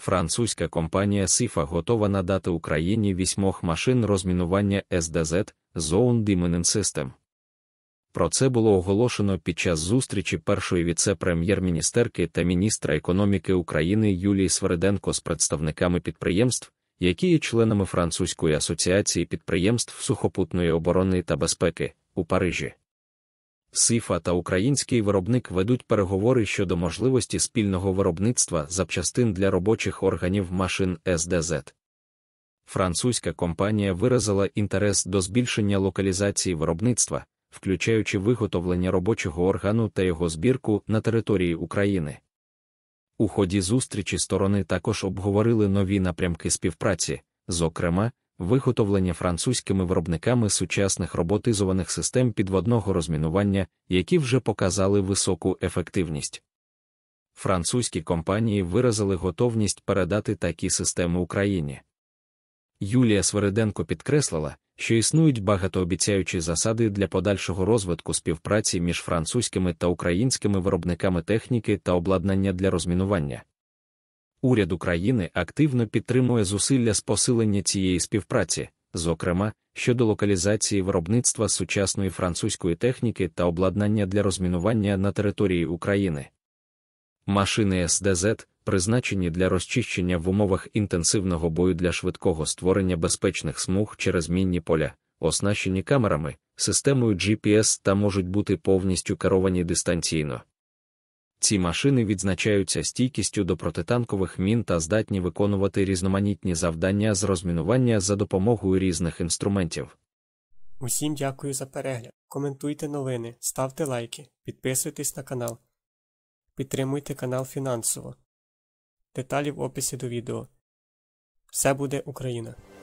французька компанія СІФА готова надати Україні вісьмох машин розмінування СДЗ Zone Diminent System. Про це було оголошено під час зустрічі першої віце-прем'єр-міністерки та міністра економіки України Юлії Свереденко з представниками підприємств, які є членами Французької асоціації підприємств сухопутної оборони та безпеки у Парижі. СИФА та український виробник ведуть переговори щодо можливості спільного виробництва запчастин для робочих органів машин СДЗ. Французька компанія виразила інтерес до збільшення локалізації виробництва, включаючи виготовлення робочого органу та його збірку на території України. У ході зустрічі сторони також обговорили нові напрямки співпраці, зокрема, виготовлення французькими виробниками сучасних роботизованих систем підводного розмінування, які вже показали високу ефективність. Французькі компанії виразили готовність передати такі системи Україні. Юлія Свериденко підкреслила, що існують багатообіцяючі засади для подальшого розвитку співпраці між французькими та українськими виробниками техніки та обладнання для розмінування. Уряд України активно підтримує зусилля з посилення цієї співпраці, зокрема щодо локалізації виробництва сучасної французької техніки та обладнання для розмінування на території України. Машини СДЗ, призначені для розчищення в умовах інтенсивного бою для швидкого створення безпечних смуг через мінні поля, оснащені камерами, системою GPS та можуть бути повністю керовані дистанційно. Ці машини відзначаються стійкістю до протитанкових мін та здатні виконувати різноманітні завдання з розмінування за допомогою різних інструментів. Усім дякую за перегляд. Коментуйте новини, ставте лайки, підписуйтесь на канал, підтримуйте канал фінансово. Деталі в описі до відео. Все буде Україна!